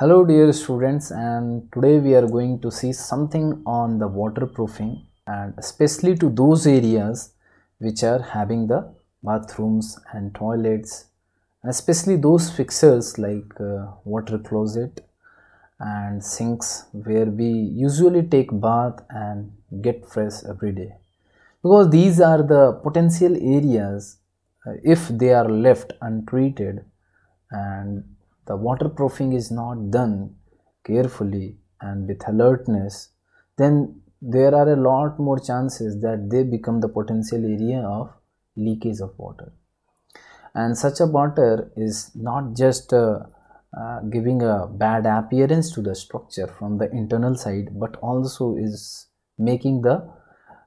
hello dear students and today we are going to see something on the waterproofing and especially to those areas which are having the bathrooms and toilets especially those fixtures like uh, water closet and sinks where we usually take bath and get fresh every day because these are the potential areas uh, if they are left untreated and the waterproofing is not done carefully and with alertness, then there are a lot more chances that they become the potential area of leakage of water. And such a water is not just uh, uh, giving a bad appearance to the structure from the internal side, but also is making the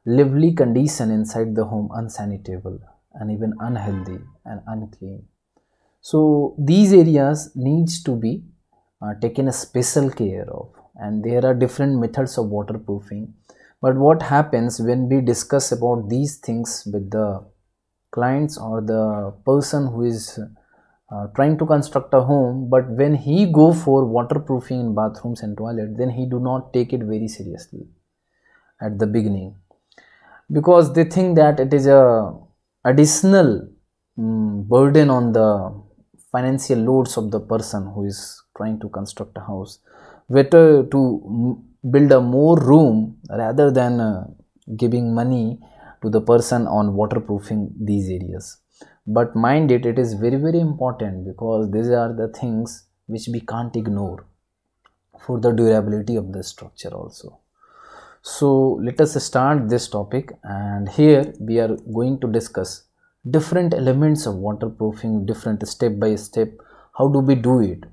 lively condition inside the home unsanitable and even unhealthy and unclean. So these areas needs to be uh, taken a special care of and there are different methods of waterproofing. But what happens when we discuss about these things with the clients or the person who is uh, trying to construct a home but when he go for waterproofing in bathrooms and toilet then he do not take it very seriously at the beginning because they think that it is a additional um, burden on the financial loads of the person who is trying to construct a house better to build a more room rather than uh, giving money to the person on waterproofing these areas but mind it it is very very important because these are the things which we can't ignore for the durability of the structure also so let us start this topic and here we are going to discuss different elements of waterproofing different step by step how do we do it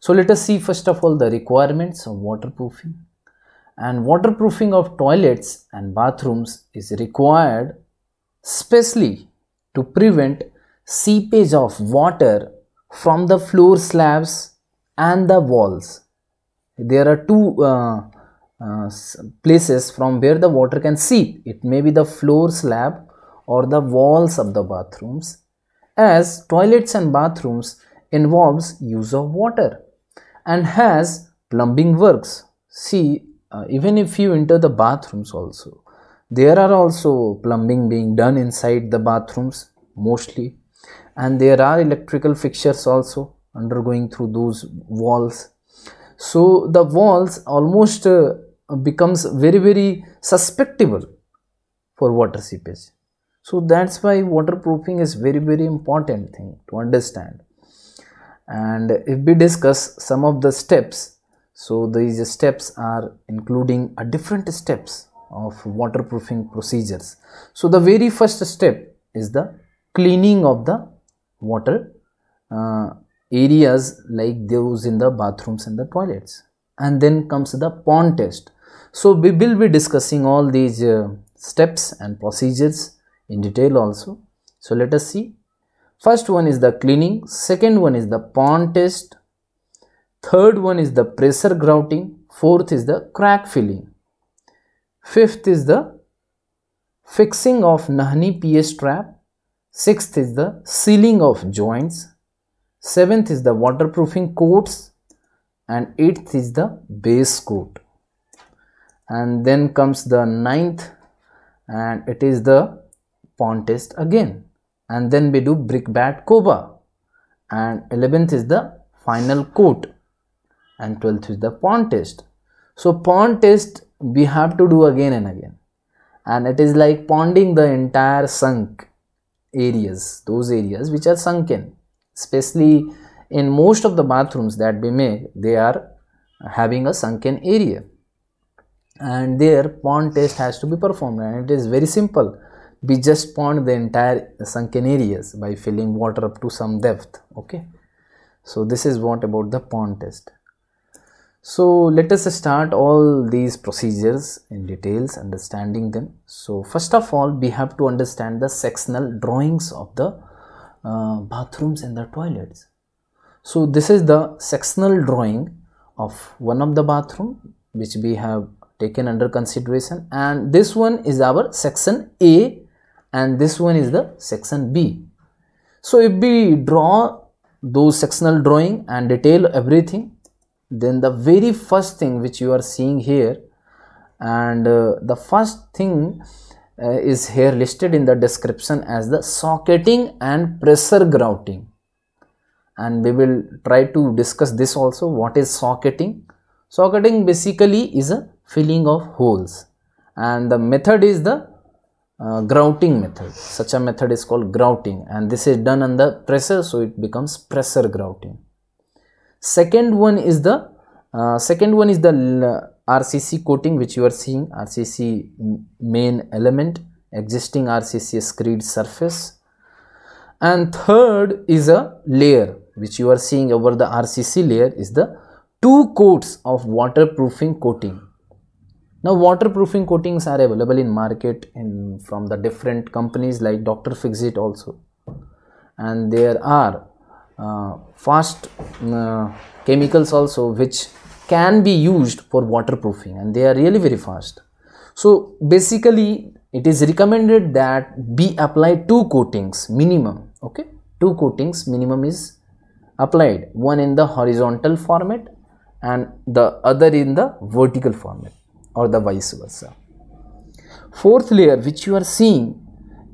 so let us see first of all the requirements of waterproofing and waterproofing of toilets and bathrooms is required specially to prevent seepage of water from the floor slabs and the walls there are two uh, uh, places from where the water can seep it may be the floor slab or the walls of the bathrooms as toilets and bathrooms involves use of water and has plumbing works see uh, even if you enter the bathrooms also there are also plumbing being done inside the bathrooms mostly and there are electrical fixtures also undergoing through those walls so the walls almost uh, becomes very very susceptible for water seepage so that's why waterproofing is very very important thing to understand and if we discuss some of the steps so these steps are including a different steps of waterproofing procedures so the very first step is the cleaning of the water uh, areas like those in the bathrooms and the toilets and then comes the pond test so we will be discussing all these uh, steps and procedures in detail also. So let us see. First one is the cleaning, second one is the pond test, third one is the pressure grouting, fourth is the crack filling, fifth is the fixing of Nahni PS trap, sixth is the sealing of joints, seventh is the waterproofing coats and eighth is the base coat and then comes the ninth and it is the pawn test again and then we do brick bat cobra and 11th is the final coat and 12th is the pawn test so pawn test we have to do again and again and it is like ponding the entire sunk areas those areas which are sunken especially in most of the bathrooms that we make they are having a sunken area and their pond test has to be performed and it is very simple we just pond the entire sunken areas by filling water up to some depth okay so this is what about the pond test so let us start all these procedures in details understanding them so first of all we have to understand the sectional drawings of the uh, bathrooms and the toilets so this is the sectional drawing of one of the bathroom which we have taken under consideration and this one is our section A and this one is the section B. So if we draw those sectional drawing and detail everything then the very first thing which you are seeing here and uh, the first thing uh, is here listed in the description as the socketing and pressure grouting and we will try to discuss this also what is socketing socketing basically is a filling of holes and the method is the uh, grouting method such a method is called grouting and this is done under pressure, so it becomes pressure grouting second one is the uh, second one is the rcc coating which you are seeing rcc main element existing rcc screed surface and third is a layer which you are seeing over the rcc layer is the two coats of waterproofing coating now waterproofing coatings are available in market in, from the different companies like Dr. Fixit also and there are uh, fast uh, chemicals also which can be used for waterproofing and they are really very fast. So basically it is recommended that be applied two coatings minimum okay two coatings minimum is applied one in the horizontal format and the other in the vertical format or the vice versa. Fourth layer which you are seeing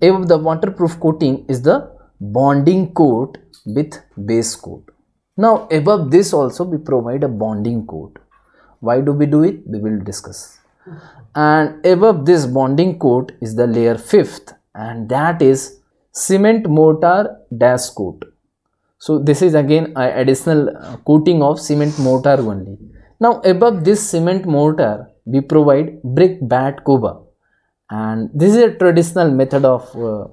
above the waterproof coating is the bonding coat with base coat. Now above this also we provide a bonding coat. Why do we do it? We will discuss. And above this bonding coat is the layer fifth and that is cement mortar dash coat. So this is again additional uh, coating of cement mortar only. Now above this cement mortar we provide brick bat cuba and this is a traditional method of uh,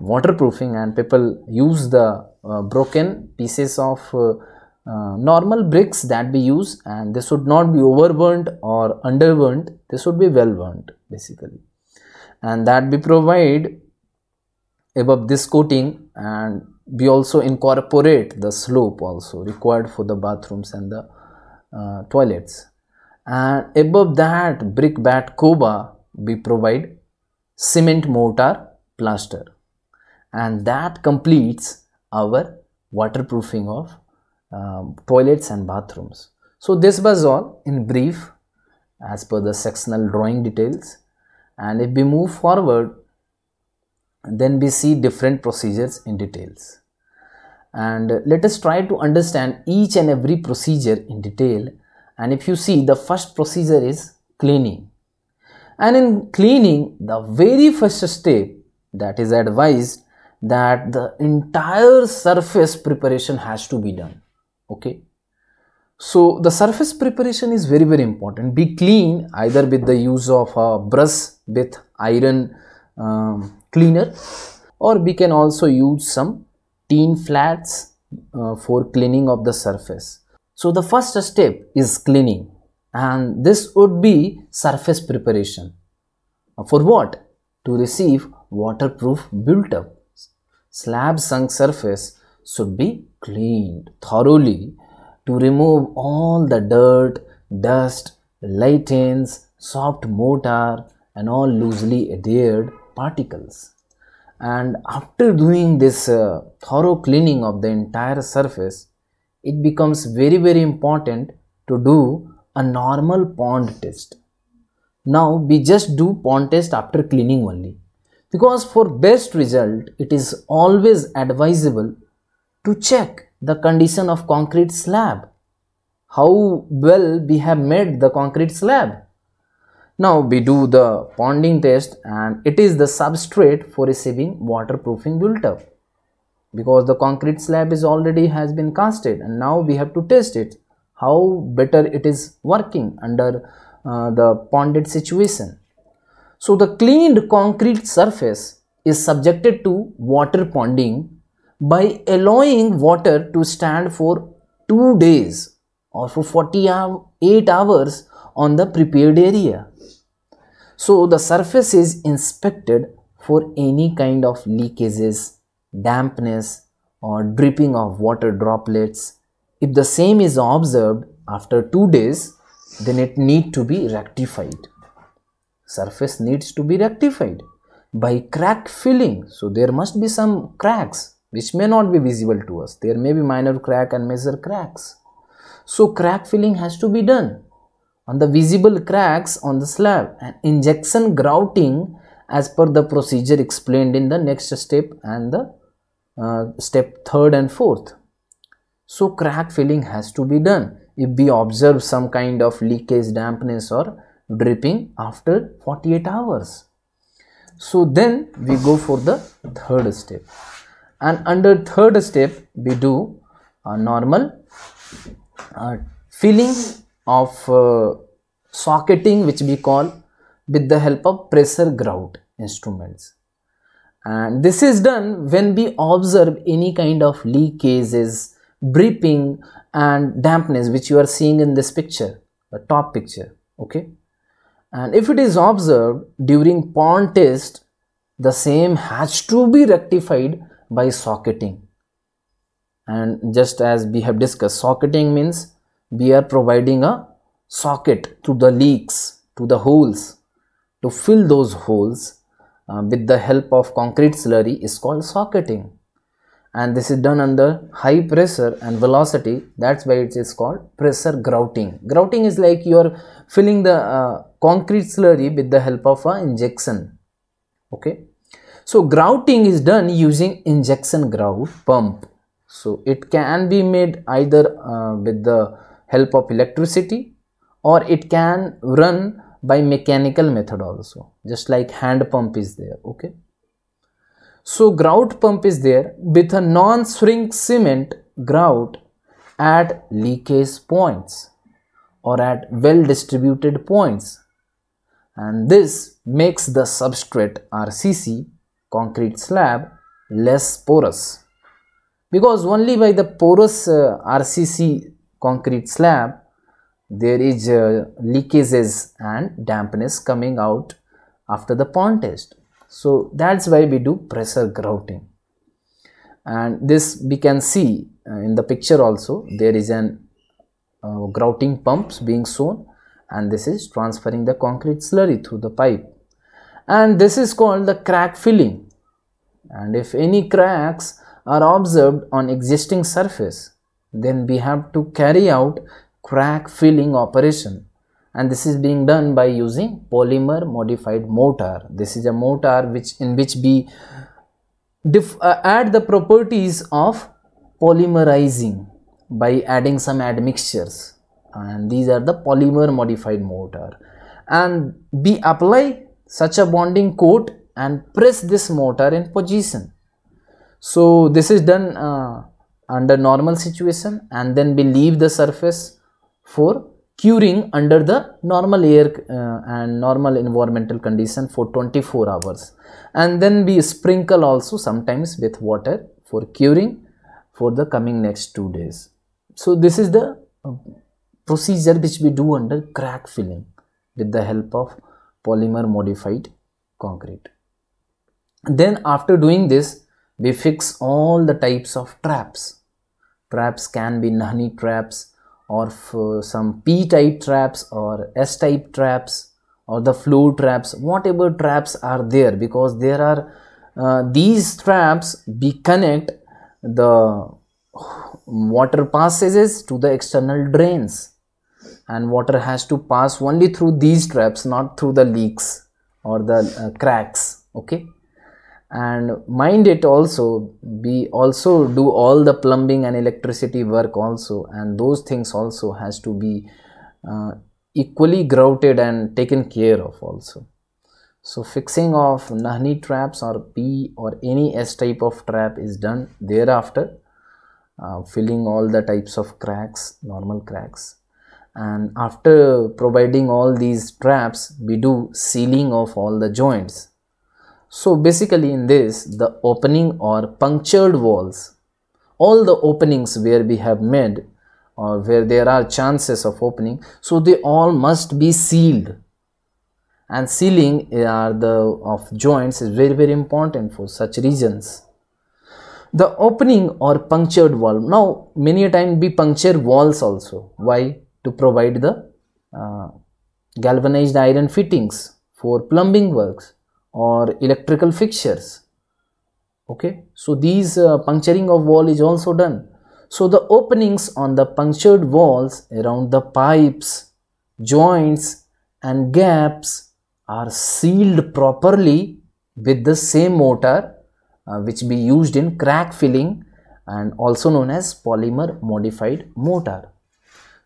waterproofing and people use the uh, broken pieces of uh, uh normal bricks that we use and this should not be overburnt or underburnt This should be well burnt basically and that we provide above this coating and we also incorporate the slope also required for the bathrooms and the uh, toilets and above that brickbat coba we provide cement mortar plaster and that completes our waterproofing of um, toilets and bathrooms so this was all in brief as per the sectional drawing details and if we move forward then we see different procedures in details and let us try to understand each and every procedure in detail and if you see the first procedure is cleaning and in cleaning the very first step that is advised that the entire surface preparation has to be done okay so the surface preparation is very very important be clean either with the use of a brush with iron um, cleaner or we can also use some tin flats uh, for cleaning of the surface so the first step is cleaning and this would be surface preparation. For what? To receive waterproof built-up. Slab sunk surface should be cleaned thoroughly to remove all the dirt, dust, lightens, soft mortar and all loosely adhered particles. And after doing this uh, thorough cleaning of the entire surface, it becomes very very important to do a normal pond test. Now we just do pond test after cleaning only because for best result it is always advisable to check the condition of concrete slab how well we have made the concrete slab. Now we do the ponding test and it is the substrate for receiving waterproofing built up because the concrete slab is already has been casted and now we have to test it how better it is working under uh, the ponded situation. So the cleaned concrete surface is subjected to water ponding by allowing water to stand for 2 days or for 48 hours on the prepared area. So the surface is inspected for any kind of leakages dampness, or dripping of water droplets. If the same is observed after two days, then it need to be rectified. Surface needs to be rectified by crack filling. So there must be some cracks which may not be visible to us. There may be minor crack and major cracks. So crack filling has to be done on the visible cracks on the slab and injection grouting as per the procedure explained in the next step and the uh, step third and fourth so crack filling has to be done if we observe some kind of leakage dampness or dripping after 48 hours so then we go for the third step and under third step we do a normal uh, filling of uh, socketing which we call with the help of pressure grout instruments and this is done when we observe any kind of leakages dripping and dampness which you are seeing in this picture the top picture okay and if it is observed during pond test the same has to be rectified by socketing and just as we have discussed socketing means we are providing a socket to the leaks to the holes to fill those holes uh, with the help of concrete slurry is called socketing and this is done under high pressure and velocity that's why it is called pressure grouting grouting is like you are filling the uh, concrete slurry with the help of a injection okay so grouting is done using injection grout pump so it can be made either uh, with the help of electricity or it can run by mechanical method also just like hand pump is there okay so grout pump is there with a non-shrink cement grout at leakage points or at well distributed points and this makes the substrate RCC concrete slab less porous because only by the porous uh, RCC concrete slab there is uh, leakages and dampness coming out after the pond test so that's why we do pressure grouting and this we can see uh, in the picture also there is an uh, grouting pumps being shown and this is transferring the concrete slurry through the pipe and this is called the crack filling and if any cracks are observed on existing surface then we have to carry out crack filling operation and this is being done by using polymer modified mortar. This is a mortar which in which we uh, add the properties of polymerizing by adding some admixtures and these are the polymer modified mortar and we apply such a bonding coat and press this mortar in position. So this is done uh, under normal situation and then we leave the surface for curing under the normal air uh, and normal environmental condition for 24 hours and then we sprinkle also sometimes with water for curing for the coming next two days so this is the uh, procedure which we do under crack filling with the help of polymer modified concrete then after doing this we fix all the types of traps traps can be nahni traps or some p-type traps or s-type traps or the flow traps whatever traps are there because there are uh, these traps we connect the water passages to the external drains and water has to pass only through these traps not through the leaks or the uh, cracks okay and mind it also we also do all the plumbing and electricity work also and those things also has to be uh, equally grouted and taken care of also so fixing of nahni traps or p or any s type of trap is done thereafter uh, filling all the types of cracks normal cracks and after providing all these traps we do sealing of all the joints so basically in this the opening or punctured walls all the openings where we have made or where there are chances of opening so they all must be sealed and sealing eh, are the of joints is very very important for such regions the opening or punctured wall now many a time we puncture walls also why to provide the uh, galvanized iron fittings for plumbing works or electrical fixtures okay so these uh, puncturing of wall is also done so the openings on the punctured walls around the pipes joints and gaps are sealed properly with the same mortar uh, which be used in crack filling and also known as polymer modified mortar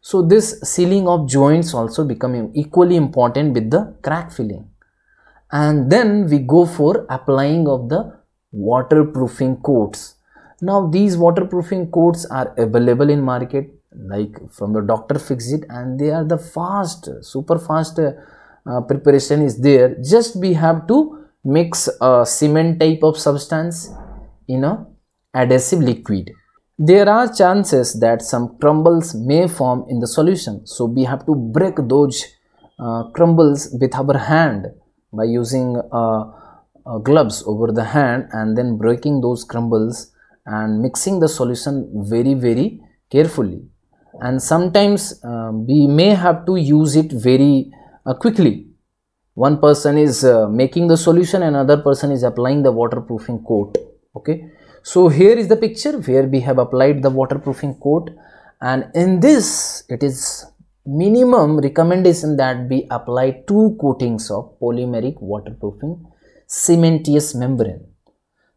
so this sealing of joints also become equally important with the crack filling and then we go for applying of the waterproofing coats now these waterproofing coats are available in market like from the doctor fix it, and they are the fast super fast uh, uh, preparation is there just we have to mix a cement type of substance in a adhesive liquid there are chances that some crumbles may form in the solution so we have to break those uh, crumbles with our hand by using uh, uh, gloves over the hand and then breaking those crumbles and mixing the solution very very carefully and sometimes um, we may have to use it very uh, quickly one person is uh, making the solution and another person is applying the waterproofing coat okay so here is the picture where we have applied the waterproofing coat and in this it is minimum recommendation that we apply two coatings of polymeric waterproofing cementous membrane.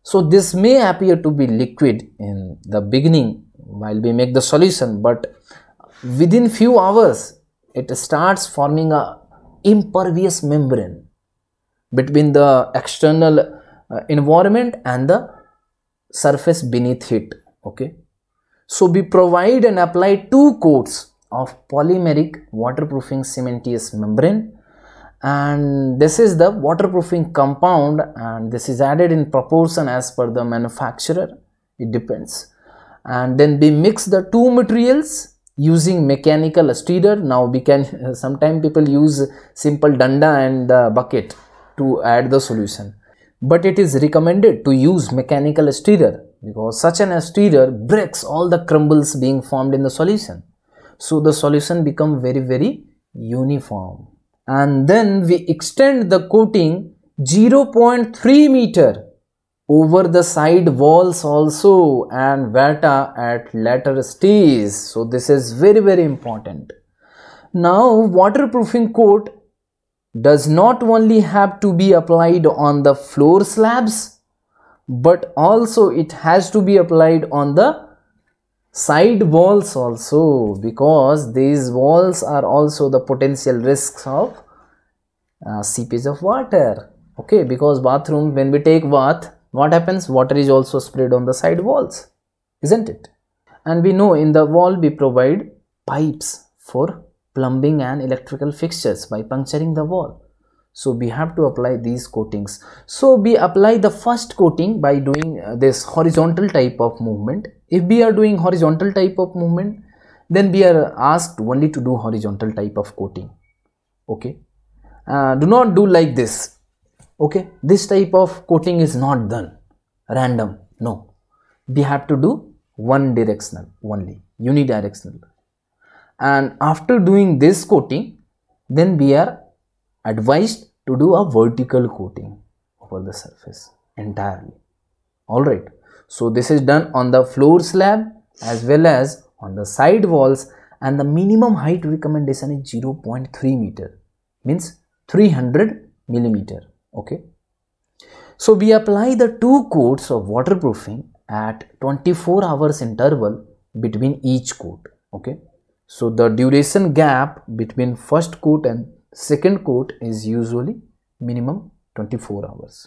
So this may appear to be liquid in the beginning while we make the solution but within few hours it starts forming a impervious membrane between the external uh, environment and the surface beneath it okay so we provide and apply two coats of polymeric waterproofing cementitious membrane and this is the waterproofing compound and this is added in proportion as per the manufacturer it depends and then we mix the two materials using mechanical stirrer now we can sometimes people use simple danda and the bucket to add the solution but it is recommended to use mechanical stirrer because such an stirrer breaks all the crumbles being formed in the solution so the solution become very very uniform and then we extend the coating 0.3 meter over the side walls also and vata at later stage so this is very very important now waterproofing coat does not only have to be applied on the floor slabs but also it has to be applied on the side walls also because these walls are also the potential risks of uh, seepage of water okay because bathroom when we take bath what happens water is also spread on the side walls isn't it and we know in the wall we provide pipes for plumbing and electrical fixtures by puncturing the wall so we have to apply these coatings so we apply the first coating by doing uh, this horizontal type of movement if we are doing horizontal type of movement then we are asked only to do horizontal type of coating okay uh, do not do like this okay this type of coating is not done random no we have to do one directional only unidirectional and after doing this coating then we are advised to do a vertical coating over the surface entirely all right so this is done on the floor slab as well as on the side walls and the minimum height recommendation is 0.3 meter means 300 millimeter okay so we apply the two coats of waterproofing at 24 hours interval between each coat okay so the duration gap between first coat and second coat is usually minimum 24 hours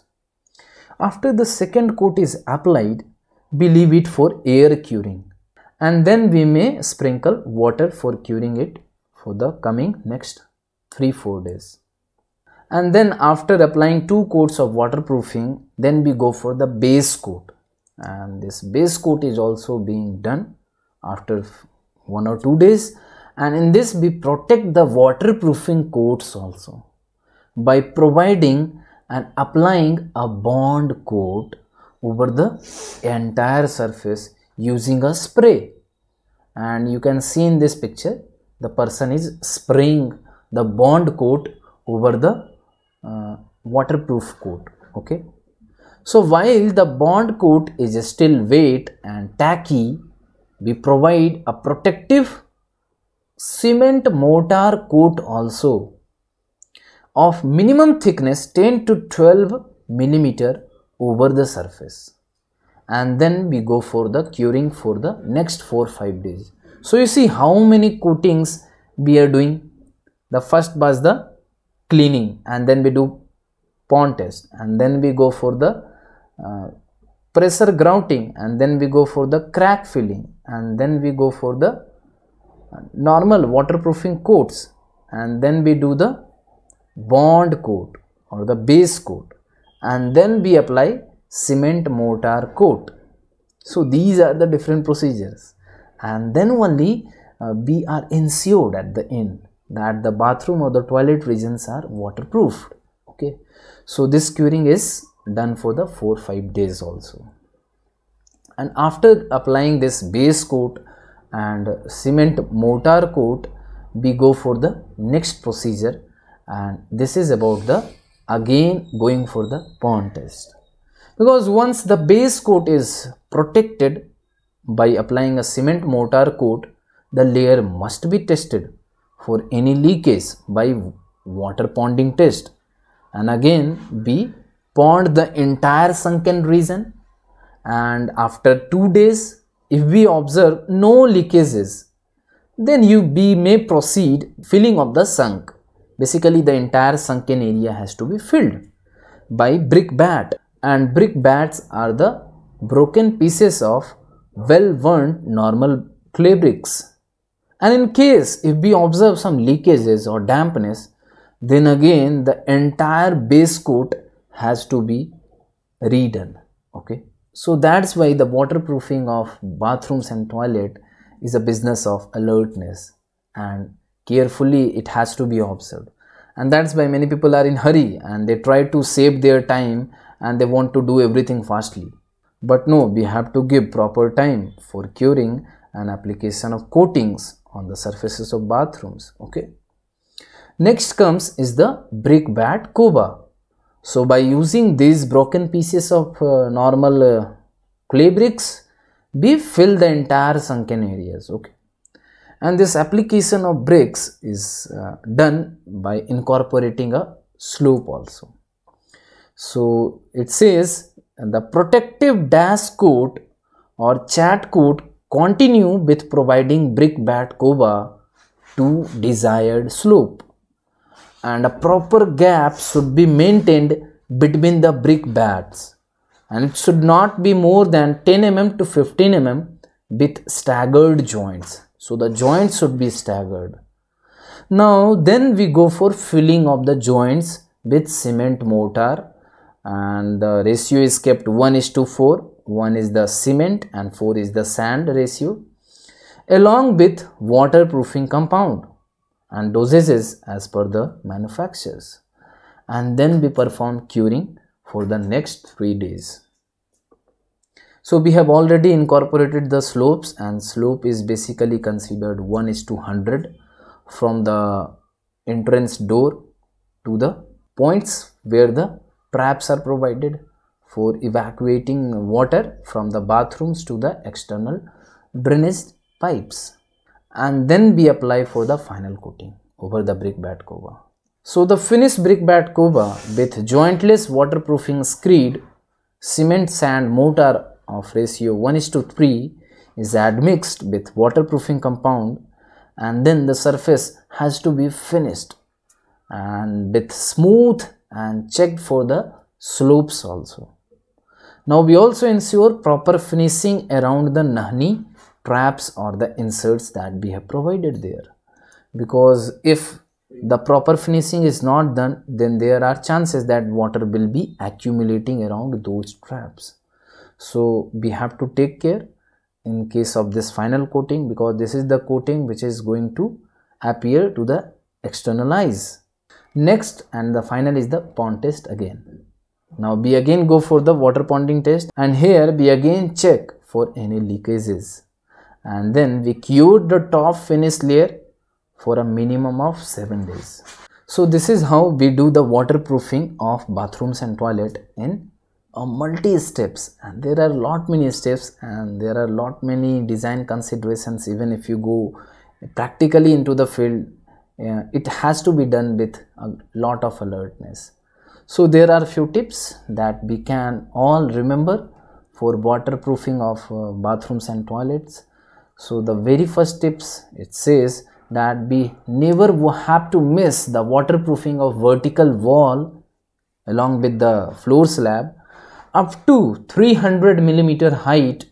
after the second coat is applied we leave it for air curing and then we may sprinkle water for curing it for the coming next 3-4 days and then after applying two coats of waterproofing then we go for the base coat and this base coat is also being done after one or two days and in this we protect the waterproofing coats also by providing and applying a bond coat over the entire surface using a spray and you can see in this picture the person is spraying the bond coat over the uh, waterproof coat okay so while the bond coat is still wet and tacky we provide a protective cement mortar coat also of minimum thickness 10 to 12 millimeter over the surface and then we go for the curing for the next 4-5 days. So you see how many coatings we are doing. The first was the cleaning and then we do pond test and then we go for the uh, pressure grouting and then we go for the crack filling and then we go for the uh, normal waterproofing coats and then we do the bond coat or the base coat and then we apply cement mortar coat. So these are the different procedures and then only uh, we are ensured at the end that the bathroom or the toilet regions are waterproofed. Okay. So this curing is done for the 4-5 days also. And after applying this base coat and cement mortar coat, we go for the next procedure and this is about the again going for the pawn test because once the base coat is protected by applying a cement mortar coat the layer must be tested for any leakage by water ponding test and again b pond the entire sunken region and after 2 days if we observe no leakages then you b may proceed filling of the sunk Basically, the entire sunken area has to be filled by brickbat, and brickbats are the broken pieces of well-worn normal clay bricks. And in case if we observe some leakages or dampness, then again the entire base coat has to be redone. Okay, so that's why the waterproofing of bathrooms and toilet is a business of alertness and carefully it has to be observed and that's why many people are in hurry and they try to save their time and they want to do everything fastly but no we have to give proper time for curing and application of coatings on the surfaces of bathrooms okay next comes is the brick bat koba so by using these broken pieces of uh, normal uh, clay bricks we fill the entire sunken areas okay and this application of brakes is uh, done by incorporating a slope also. So it says the protective dash coat or chat coat continue with providing brickbat cover to desired slope and a proper gap should be maintained between the brickbats and it should not be more than 10 mm to 15 mm with staggered joints so the joints should be staggered. Now then we go for filling of the joints with cement mortar and the ratio is kept 1 is to 4. 1 is the cement and 4 is the sand ratio along with waterproofing compound and dosages as per the manufacturers and then we perform curing for the next 3 days. So we have already incorporated the slopes and slope is basically considered 1 is to 100 from the entrance door to the points where the traps are provided for evacuating water from the bathrooms to the external drainage pipes and then we apply for the final coating over the brickbat cover. So the finished brickbat cover with jointless waterproofing screed, cement sand mortar of ratio 1 is to 3 is admixed with waterproofing compound and then the surface has to be finished and with smooth and checked for the slopes also. Now we also ensure proper finishing around the nahni traps or the inserts that we have provided there because if the proper finishing is not done then there are chances that water will be accumulating around those traps so we have to take care in case of this final coating because this is the coating which is going to appear to the external eyes next and the final is the pond test again now we again go for the water ponding test and here we again check for any leakages and then we cure the top finish layer for a minimum of 7 days. So this is how we do the waterproofing of bathrooms and toilet in uh, multi steps and there are lot many steps and there are lot many design considerations even if you go practically into the field uh, it has to be done with a lot of alertness so there are few tips that we can all remember for waterproofing of uh, bathrooms and toilets so the very first tips it says that we never have to miss the waterproofing of vertical wall along with the floor slab up to 300 millimeter height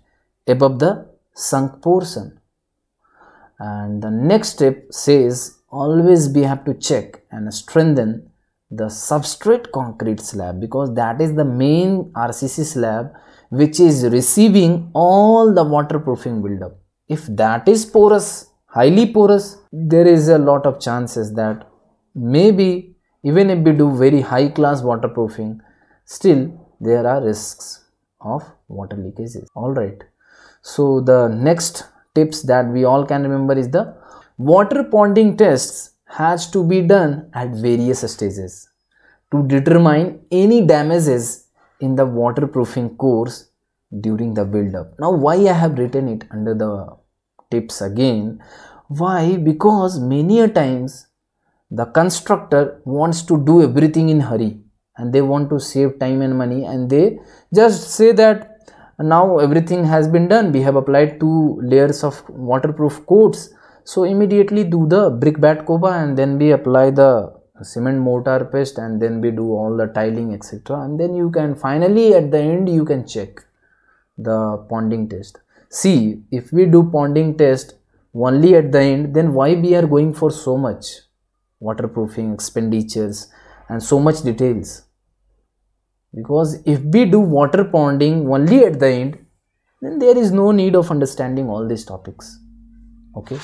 above the sunk portion and the next step says always we have to check and strengthen the substrate concrete slab because that is the main RCC slab which is receiving all the waterproofing buildup. If that is porous, highly porous, there is a lot of chances that maybe even if we do very high class waterproofing, still there are risks of water leakages all right so the next tips that we all can remember is the water ponding tests has to be done at various stages to determine any damages in the waterproofing course during the build-up. Now why I have written it under the tips again? Why? Because many a times the constructor wants to do everything in hurry and they want to save time and money and they just say that now everything has been done we have applied two layers of waterproof coats so immediately do the brick bat coba and then we apply the cement mortar paste and then we do all the tiling etc and then you can finally at the end you can check the ponding test see if we do ponding test only at the end then why we are going for so much waterproofing expenditures and so much details because if we do water ponding only at the end then there is no need of understanding all these topics okay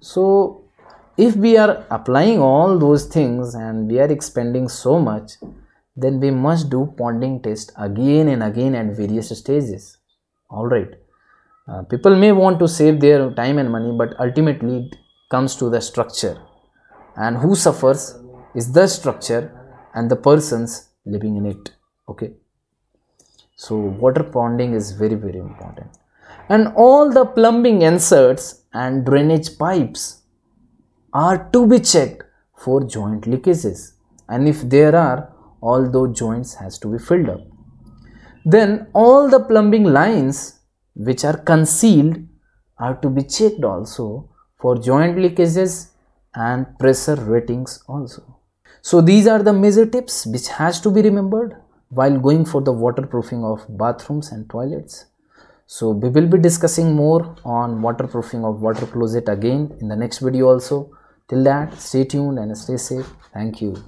so if we are applying all those things and we are expending so much then we must do ponding test again and again at various stages all right uh, people may want to save their time and money but ultimately it comes to the structure and who suffers is the structure and the persons living in it okay so water ponding is very very important and all the plumbing inserts and drainage pipes are to be checked for joint leakages and if there are all those joints has to be filled up then all the plumbing lines which are concealed are to be checked also for joint leakages and pressure ratings also so these are the major tips which has to be remembered while going for the waterproofing of bathrooms and toilets. So we will be discussing more on waterproofing of water closet again in the next video also. Till that stay tuned and stay safe. Thank you.